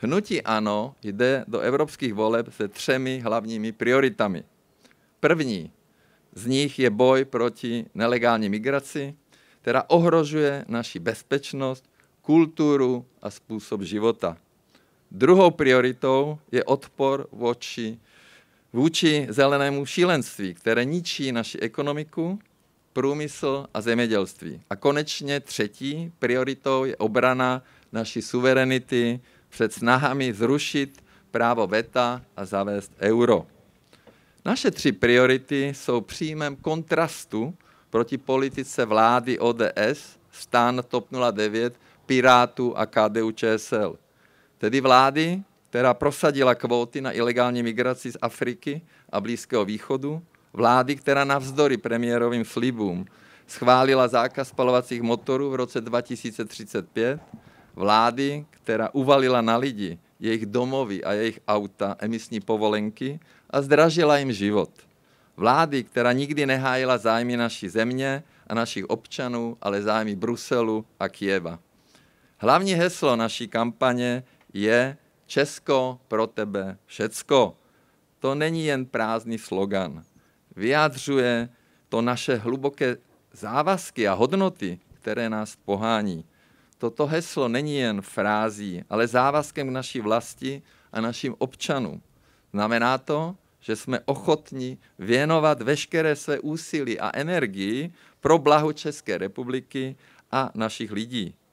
Hnutí ANO jde do evropských voleb se třemi hlavními prioritami. První z nich je boj proti nelegální migraci, která ohrožuje naši bezpečnost, kulturu a způsob života. Druhou prioritou je odpor vůči, vůči zelenému šílenství, které ničí naši ekonomiku, průmysl a zemědělství. A konečně třetí prioritou je obrana naší suverenity před snahami zrušit právo VETA a zavést euro. Naše tři priority jsou příjmem kontrastu proti politice vlády ODS, stán TOP 09, Pirátů a KDU ČSL. Tedy vlády, která prosadila kvóty na ilegální migraci z Afriky a Blízkého východu, vlády, která navzdory premiérovým slibům schválila zákaz spalovacích motorů v roce 2035, vlády, která uvalila na lidi jejich domovy a jejich auta emisní povolenky a zdražila jim život. Vlády, která nikdy nehájila zájmy naší země a našich občanů, ale zájmy Bruselu a Kieva. Hlavní heslo naší kampaně je Česko pro tebe všecko. To není jen prázdný slogan. Vyjádřuje to naše hluboké závazky a hodnoty, které nás pohání. Toto heslo není jen frází, ale závazkem k naší vlasti a našim občanům. Znamená to, že jsme ochotni věnovat veškeré své úsilí a energii pro blahu České republiky a našich lidí.